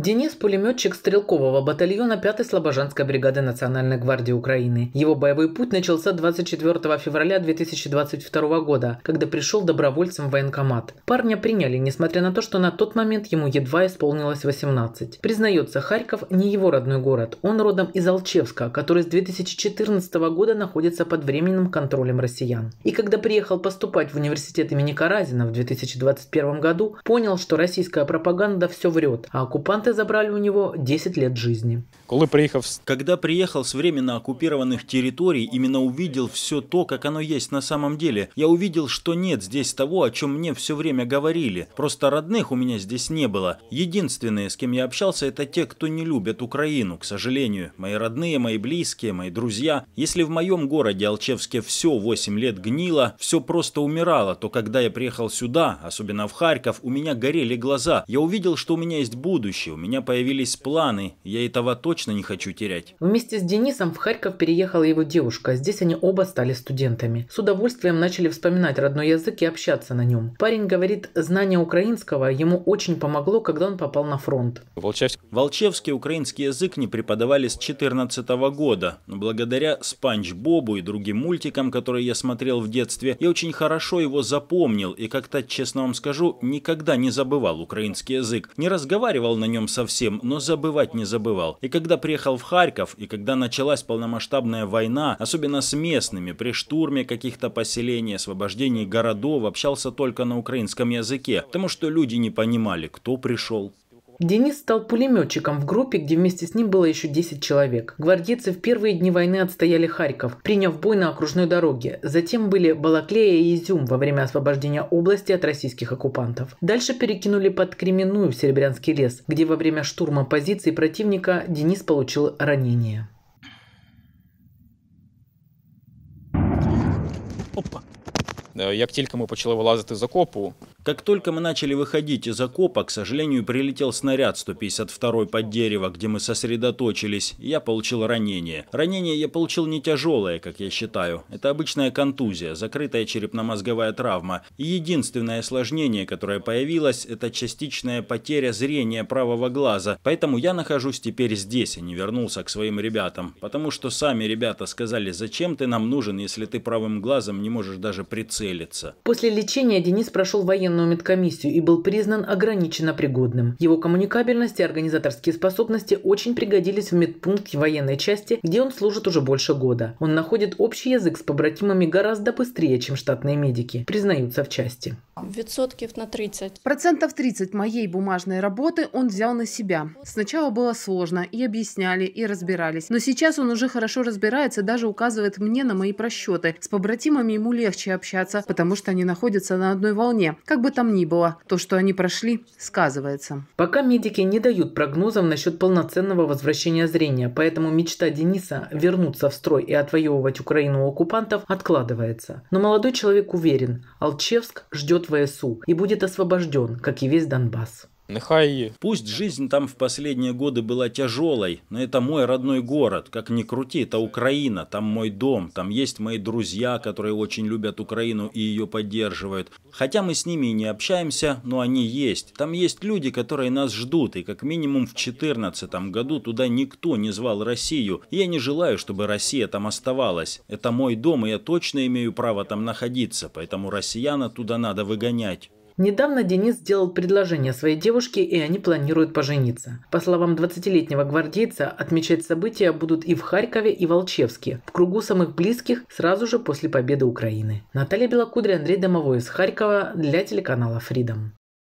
Денис – пулеметчик стрелкового батальона 5-й Слобожанской бригады Национальной гвардии Украины. Его боевой путь начался 24 февраля 2022 года, когда пришел добровольцем в военкомат. Парня приняли, несмотря на то, что на тот момент ему едва исполнилось 18. Признается, Харьков не его родной город. Он родом из Алчевска, который с 2014 года находится под временным контролем россиян. И когда приехал поступать в университет имени Каразина в 2021 году, понял, что российская пропаганда все врет, а оккупанты Оккупанты забрали у него 10 лет жизни. Когда приехал с временно оккупированных территорий, именно увидел все то, как оно есть на самом деле. Я увидел, что нет здесь того, о чем мне все время говорили. Просто родных у меня здесь не было. Единственные, с кем я общался, это те, кто не любят Украину, к сожалению. Мои родные, мои близкие, мои друзья. Если в моем городе Алчевске все 8 лет гнило, все просто умирало, то когда я приехал сюда, особенно в Харьков, у меня горели глаза. Я увидел, что у меня есть будущее, меня появились планы, я этого точно не хочу терять. Вместе с Денисом в Харьков переехала его девушка. Здесь они оба стали студентами. С удовольствием начали вспоминать родной язык и общаться на нем. Парень говорит, знание украинского ему очень помогло, когда он попал на фронт. Волчевский, Волчевский украинский язык не преподавали с 14 года. Но благодаря Спанч Бобу и другим мультикам, которые я смотрел в детстве, я очень хорошо его запомнил и как-то, честно вам скажу, никогда не забывал украинский язык. Не разговаривал на нем нем совсем, но забывать не забывал. И когда приехал в Харьков, и когда началась полномасштабная война, особенно с местными, при штурме каких-то поселений, освобождении городов, общался только на украинском языке, потому что люди не понимали, кто пришел, Денис стал пулеметчиком в группе, где вместе с ним было еще 10 человек. Гвардейцы в первые дни войны отстояли Харьков, приняв бой на окружной дороге. Затем были Балаклея и Изюм во время освобождения области от российских оккупантов. Дальше перекинули под Кременную в Серебрянский лес, где во время штурма позиций противника Денис получил ранение. Опа. Э, як тільки ми почали вилазити з окопу, как только мы начали выходить из окопа, к сожалению, прилетел снаряд 152-й под дерево, где мы сосредоточились, и я получил ранение. Ранение я получил не тяжелое, как я считаю. Это обычная контузия, закрытая черепно-мозговая травма. И единственное осложнение, которое появилось, это частичная потеря зрения правого глаза. Поэтому я нахожусь теперь здесь, и а не вернулся к своим ребятам. Потому что сами ребята сказали, зачем ты нам нужен, если ты правым глазом не можешь даже прицелиться. После лечения Денис прошел военную избранную медкомиссию и был признан ограниченно пригодным. Его коммуникабельность и организаторские способности очень пригодились в медпункте военной части, где он служит уже больше года. Он находит общий язык с побратимами гораздо быстрее, чем штатные медики, признаются в части. Відсотків на 30. Процентов 30 моей бумажной работы он взял на себя. Сначала было сложно, и объясняли, и разбирались. Но сейчас он уже хорошо разбирается, даже указывает мне на мои просчеты. С побратимами ему легче общаться, потому что они находятся на одной волне. Как как бы там ни было, то, что они прошли, сказывается. Пока медики не дают прогнозов насчет полноценного возвращения зрения, поэтому мечта Дениса вернуться в строй и отвоевывать Украину у оккупантов откладывается. Но молодой человек уверен, Алчевск ждет ВСУ и будет освобожден, как и весь Донбасс. Нехай. Пусть жизнь там в последние годы была тяжелой, но это мой родной город. Как ни крути, это Украина, там мой дом, там есть мои друзья, которые очень любят Украину и ее поддерживают. Хотя мы с ними и не общаемся, но они есть. Там есть люди, которые нас ждут, и как минимум в 2014 году туда никто не звал Россию. я не желаю, чтобы Россия там оставалась. Это мой дом, и я точно имею право там находиться, поэтому россияна туда надо выгонять. Недавно Денис сделал предложение своей девушке, и они планируют пожениться. По словам 20-летнего гвардейца, отмечать события будут и в Харькове, и в Волчевске, в кругу самых близких сразу же после победы Украины. Наталья Белокудря, Андрей Домовой из Харькова для телеканала Freedom.